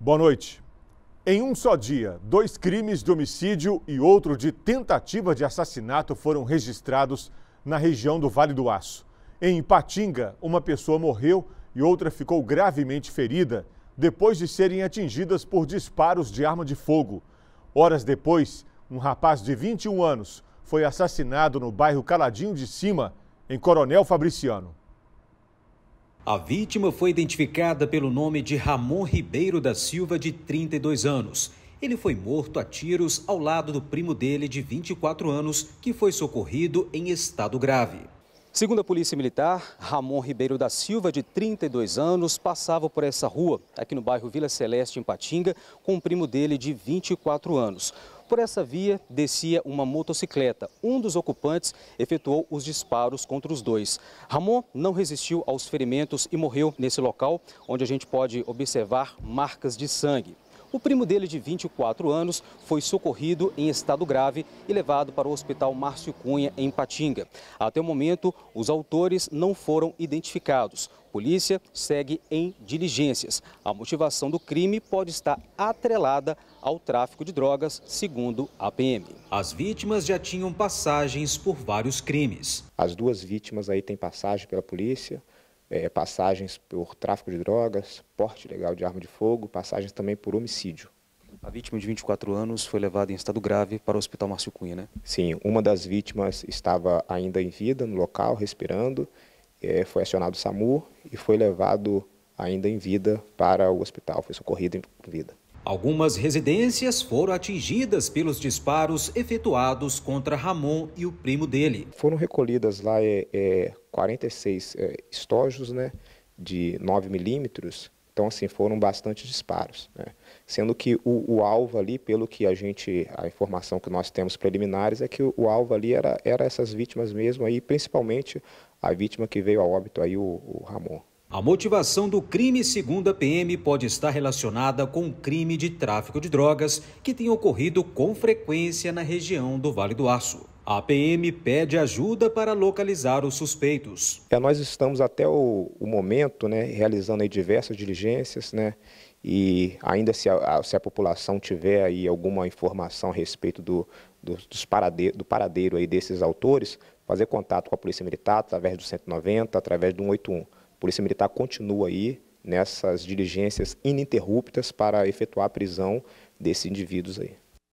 Boa noite. Em um só dia, dois crimes de homicídio e outro de tentativa de assassinato foram registrados na região do Vale do Aço. Em Ipatinga, uma pessoa morreu e outra ficou gravemente ferida depois de serem atingidas por disparos de arma de fogo. Horas depois, um rapaz de 21 anos foi assassinado no bairro Caladinho de Cima, em Coronel Fabriciano. A vítima foi identificada pelo nome de Ramon Ribeiro da Silva, de 32 anos. Ele foi morto a tiros ao lado do primo dele, de 24 anos, que foi socorrido em estado grave. Segundo a Polícia Militar, Ramon Ribeiro da Silva, de 32 anos, passava por essa rua, aqui no bairro Vila Celeste, em Patinga, com o primo dele, de 24 anos. Por essa via descia uma motocicleta. Um dos ocupantes efetuou os disparos contra os dois. Ramon não resistiu aos ferimentos e morreu nesse local, onde a gente pode observar marcas de sangue. O primo dele, de 24 anos, foi socorrido em estado grave e levado para o Hospital Márcio Cunha, em Patinga. Até o momento, os autores não foram identificados. Polícia segue em diligências. A motivação do crime pode estar atrelada ao tráfico de drogas, segundo a PM. As vítimas já tinham passagens por vários crimes. As duas vítimas aí têm passagem pela polícia, é, passagens por tráfico de drogas, porte ilegal de arma de fogo, passagens também por homicídio. A vítima de 24 anos foi levada em estado grave para o Hospital Márcio Cunha, né? Sim, uma das vítimas estava ainda em vida no local, respirando, é, foi acionado o SAMU e foi levado ainda em vida para o hospital, foi socorrido em vida. Algumas residências foram atingidas pelos disparos efetuados contra Ramon e o primo dele. Foram recolhidas lá é, é 46 é, estojos né, de 9 milímetros, então, assim, foram bastante disparos. Né? Sendo que o, o, alvo ali, pelo que a gente, a informação que nós temos preliminares, é que o, o alvo ali era, era essas vítimas mesmo, aí, principalmente a vítima que veio a óbito, aí, o, o Ramon. A motivação do crime, segundo a PM, pode estar relacionada com o crime de tráfico de drogas que tem ocorrido com frequência na região do Vale do Aço. A PM pede ajuda para localizar os suspeitos. É, nós estamos até o, o momento né, realizando diversas diligências né, e ainda se a, se a população tiver aí alguma informação a respeito do, do, dos parade, do paradeiro aí desses autores, fazer contato com a Polícia Militar através do 190, através do 181 Polícia Militar continua aí nessas diligências ininterruptas para efetuar a prisão desses indivíduos aí.